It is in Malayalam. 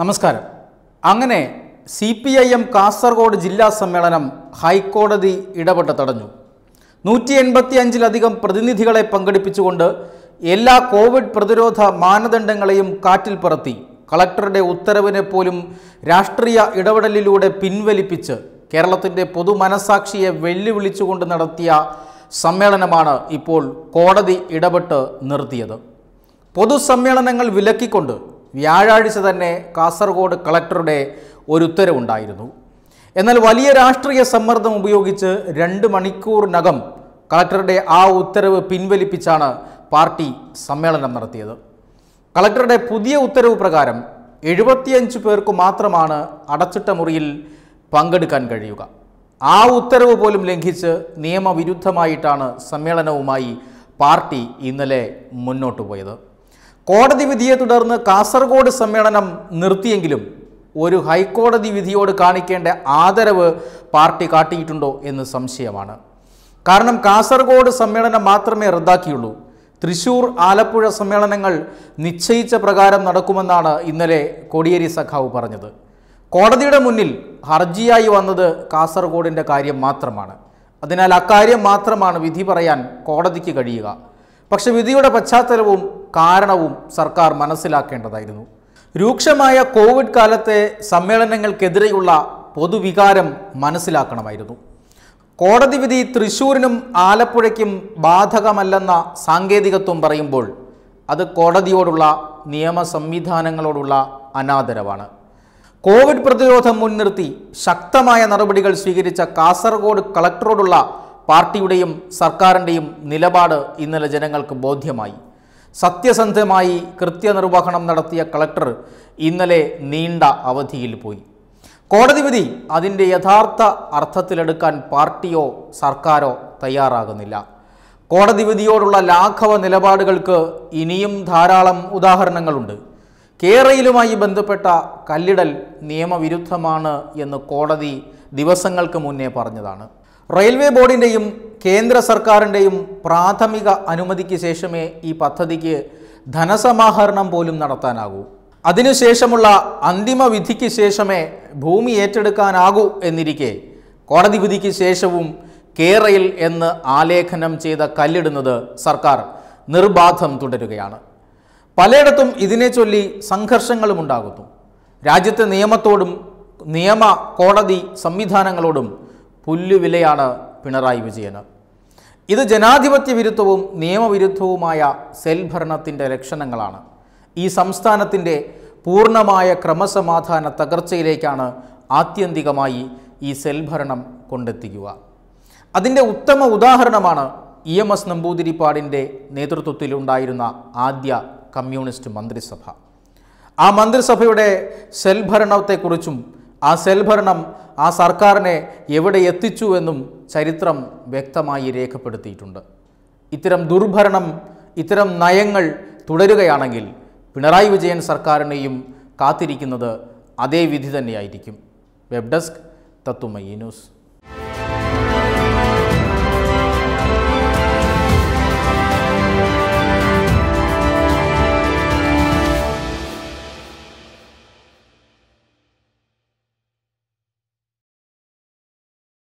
നമസ്കാരം അങ്ങനെ C P I M Kasaragod ജില്ലാ സമ്മേളനം ഹൈക്കോടതി ഇടപെട്ട് തടഞ്ഞു നൂറ്റി എൺപത്തി അഞ്ചിലധികം പ്രതിനിധികളെ പങ്കെടുപ്പിച്ചുകൊണ്ട് എല്ലാ കോവിഡ് പ്രതിരോധ മാനദണ്ഡങ്ങളെയും കാറ്റിൽ പറത്തി കളക്ടറുടെ ഉത്തരവിനെ പോലും രാഷ്ട്രീയ ഇടപെടലിലൂടെ പിൻവലിപ്പിച്ച് കേരളത്തിൻ്റെ പൊതുമനസാക്ഷിയെ വെല്ലുവിളിച്ചുകൊണ്ട് നടത്തിയ സമ്മേളനമാണ് ഇപ്പോൾ കോടതി ഇടപെട്ട് നിർത്തിയത് പൊതുസമ്മേളനങ്ങൾ വിലക്കിക്കൊണ്ട് വ്യാഴാഴ്ച തന്നെ കാസർഗോഡ് കളക്ടറുടെ ഒരു ഉത്തരവുണ്ടായിരുന്നു എന്നാൽ വലിയ രാഷ്ട്രീയ സമ്മർദ്ദം ഉപയോഗിച്ച് രണ്ട് മണിക്കൂറിനകം കളക്ടറുടെ ആ ഉത്തരവ് പിൻവലിപ്പിച്ചാണ് പാർട്ടി സമ്മേളനം നടത്തിയത് കളക്ടറുടെ പുതിയ ഉത്തരവ് പ്രകാരം എഴുപത്തിയഞ്ച് പേർക്ക് മാത്രമാണ് അടച്ചിട്ട മുറിയിൽ പങ്കെടുക്കാൻ കഴിയുക ആ ഉത്തരവ് പോലും ലംഘിച്ച് നിയമവിരുദ്ധമായിട്ടാണ് സമ്മേളനവുമായി പാർട്ടി ഇന്നലെ മുന്നോട്ട് പോയത് കോടതി വിധിയെ തുടർന്ന് കാസർഗോഡ് സമ്മേളനം നിർത്തിയെങ്കിലും ഒരു ഹൈക്കോടതി വിധിയോട് കാണിക്കേണ്ട ആദരവ് പാർട്ടി കാട്ടിയിട്ടുണ്ടോ എന്ന് സംശയമാണ് കാരണം കാസർഗോഡ് സമ്മേളനം മാത്രമേ റദ്ദാക്കിയുള്ളൂ തൃശൂർ ആലപ്പുഴ സമ്മേളനങ്ങൾ നിശ്ചയിച്ച പ്രകാരം നടക്കുമെന്നാണ് ഇന്നലെ കോടിയേരി സഖാവ് പറഞ്ഞത് കോടതിയുടെ മുന്നിൽ ഹർജിയായി വന്നത് കാസർഗോഡിൻ്റെ കാര്യം മാത്രമാണ് അതിനാൽ അക്കാര്യം മാത്രമാണ് വിധി പറയാൻ കോടതിക്ക് കഴിയുക പക്ഷെ വിധിയുടെ പശ്ചാത്തലവും കാരണവും സർക്കാർ മനസ്സിലാക്കേണ്ടതായിരുന്നു രൂക്ഷമായ കോവിഡ് കാലത്തെ സമ്മേളനങ്ങൾക്കെതിരെയുള്ള പൊതുവികാരം മനസ്സിലാക്കണമായിരുന്നു കോടതി വിധി തൃശൂരിനും ആലപ്പുഴയ്ക്കും ബാധകമല്ലെന്ന സാങ്കേതികത്വം പറയുമ്പോൾ അത് കോടതിയോടുള്ള നിയമ സംവിധാനങ്ങളോടുള്ള അനാദരവാണ് കോവിഡ് പ്രതിരോധം മുൻനിർത്തി ശക്തമായ നടപടികൾ സ്വീകരിച്ച കാസർഗോഡ് കളക്ടറോടുള്ള പാർട്ടിയുടെയും സർക്കാരിൻ്റെയും നിലപാട് ഇന്നലെ ജനങ്ങൾക്ക് ബോധ്യമായി സത്യസന്ധമായി കൃത്യനിർവഹണം നടത്തിയ കളക്ടർ ഇന്നലെ നീണ്ട അവധിയിൽ പോയി കോടതി വിധി അതിൻ്റെ യഥാർത്ഥ അർത്ഥത്തിലെടുക്കാൻ പാർട്ടിയോ സർക്കാരോ തയ്യാറാകുന്നില്ല കോടതി വിധിയോടുള്ള ലാഘവ നിലപാടുകൾക്ക് ഇനിയും ധാരാളം ഉദാഹരണങ്ങളുണ്ട് കേരളയിലുമായി ബന്ധപ്പെട്ട കല്ലിടൽ നിയമവിരുദ്ധമാണ് എന്ന് കോടതി ദിവസങ്ങൾക്ക് മുന്നേ പറഞ്ഞതാണ് റെയിൽവേ ബോർഡിൻ്റെയും കേന്ദ്ര സർക്കാരിൻ്റെയും പ്രാഥമിക അനുമതിക്ക് ശേഷമേ ഈ പദ്ധതിക്ക് ധനസമാഹരണം പോലും നടത്താനാകൂ അതിനുശേഷമുള്ള അന്തിമ വിധിക്ക് ശേഷമേ ഭൂമി ഏറ്റെടുക്കാനാകൂ എന്നിരിക്കെ കോടതി വിധിക്ക് ശേഷവും കേരയിൽ എന്ന് ആലേഖനം ചെയ്ത കല്ലിടുന്നത് സർക്കാർ നിർബാധം തുടരുകയാണ് പലയിടത്തും ഇതിനെ ചൊല്ലി സംഘർഷങ്ങളും ഉണ്ടാകുന്നു രാജ്യത്തെ നിയമത്തോടും നിയമ കോടതി സംവിധാനങ്ങളോടും പുല്ലുവിലയാണ് പിണറായി വിജയന് ഇത് ജനാധിപത്യ വിരുദ്ധവും നിയമവിരുദ്ധവുമായ സെൽ ഭരണത്തിൻ്റെ ലക്ഷണങ്ങളാണ് ഈ സംസ്ഥാനത്തിൻ്റെ പൂർണ്ണമായ ക്രമസമാധാന തകർച്ചയിലേക്കാണ് ആത്യന്തികമായി ഈ സെൽ ഭരണം കൊണ്ടെത്തിക്കുക അതിൻ്റെ ഉത്തമ ഉദാഹരണമാണ് ഇ എം എസ് നമ്പൂതിരിപ്പാടിൻ്റെ നേതൃത്വത്തിലുണ്ടായിരുന്ന ആദ്യ കമ്മ്യൂണിസ്റ്റ് മന്ത്രിസഭ ആ മന്ത്രിസഭയുടെ സെൽ ഭരണത്തെക്കുറിച്ചും ആ സെൽഭരണം ആ സർക്കാരിനെ എവിടെ എത്തിച്ചു എന്നും ചരിത്രം വ്യക്തമായി രേഖപ്പെടുത്തിയിട്ടുണ്ട് ഇത്തരം ദുർഭരണം ഇത്തരം നയങ്ങൾ തുടരുകയാണെങ്കിൽ പിണറായി വിജയൻ സർക്കാരിനെയും കാത്തിരിക്കുന്നത് അതേ വിധി തന്നെയായിരിക്കും വെബ് ഡെസ്ക് തത്തുമയി ന്യൂസ്